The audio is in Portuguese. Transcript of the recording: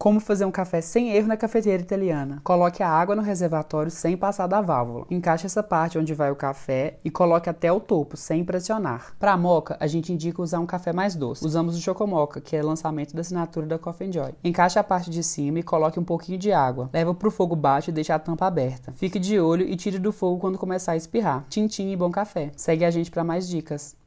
Como fazer um café sem erro na cafeteira italiana? Coloque a água no reservatório sem passar da válvula. Encaixe essa parte onde vai o café e coloque até o topo, sem pressionar. Para a moca, a gente indica usar um café mais doce. Usamos o Chocomoca, que é lançamento da assinatura da Coffee Joy. Encaixe a parte de cima e coloque um pouquinho de água. Leva para o fogo baixo e deixe a tampa aberta. Fique de olho e tire do fogo quando começar a espirrar. Tintim e bom café. Segue a gente para mais dicas.